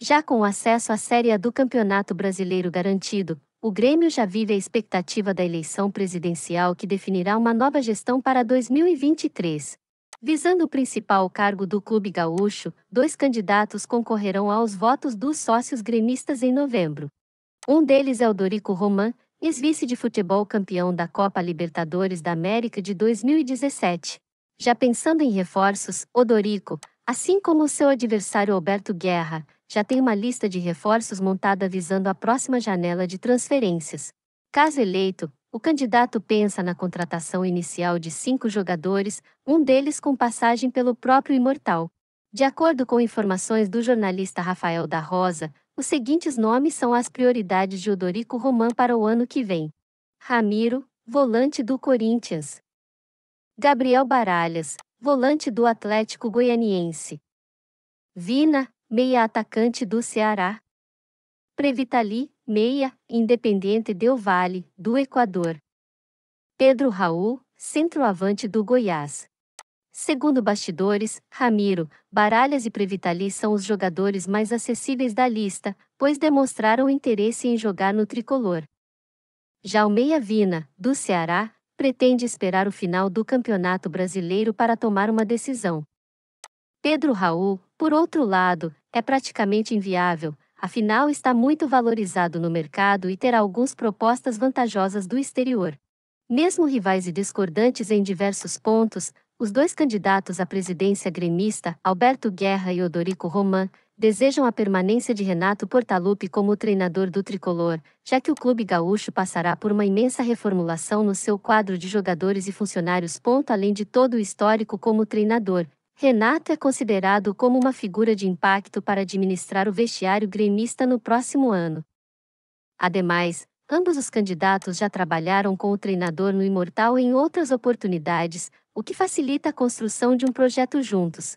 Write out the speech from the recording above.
Já com acesso à Série A do Campeonato Brasileiro garantido, o Grêmio já vive a expectativa da eleição presidencial que definirá uma nova gestão para 2023. Visando o principal cargo do clube gaúcho, dois candidatos concorrerão aos votos dos sócios gremistas em novembro. Um deles é o Dorico Roman, ex-vice de futebol campeão da Copa Libertadores da América de 2017. Já pensando em reforços, Odorico, assim como seu adversário Alberto Guerra, já tem uma lista de reforços montada visando a próxima janela de transferências. Caso eleito, o candidato pensa na contratação inicial de cinco jogadores, um deles com passagem pelo próprio Imortal. De acordo com informações do jornalista Rafael da Rosa, os seguintes nomes são as prioridades de Odorico Roman para o ano que vem: Ramiro, volante do Corinthians. Gabriel Baralhas, volante do Atlético Goianiense. Vina, meia atacante do Ceará. Previtali, meia, Independente Del Vale, do Equador. Pedro Raul, centroavante do Goiás. Segundo bastidores, Ramiro, Baralhas e Previtali são os jogadores mais acessíveis da lista, pois demonstraram interesse em jogar no tricolor. Já o Meia Vina, do Ceará, pretende esperar o final do Campeonato Brasileiro para tomar uma decisão. Pedro Raul, por outro lado, é praticamente inviável, afinal está muito valorizado no mercado e terá algumas propostas vantajosas do exterior. Mesmo rivais e discordantes em diversos pontos, os dois candidatos à presidência gremista, Alberto Guerra e Odorico Roman, desejam a permanência de Renato Portaluppi como treinador do tricolor, já que o clube gaúcho passará por uma imensa reformulação no seu quadro de jogadores e funcionários. Ponto, além de todo o histórico como treinador, Renato é considerado como uma figura de impacto para administrar o vestiário gremista no próximo ano. Ademais, ambos os candidatos já trabalharam com o treinador no Imortal em outras oportunidades, o que facilita a construção de um projeto juntos.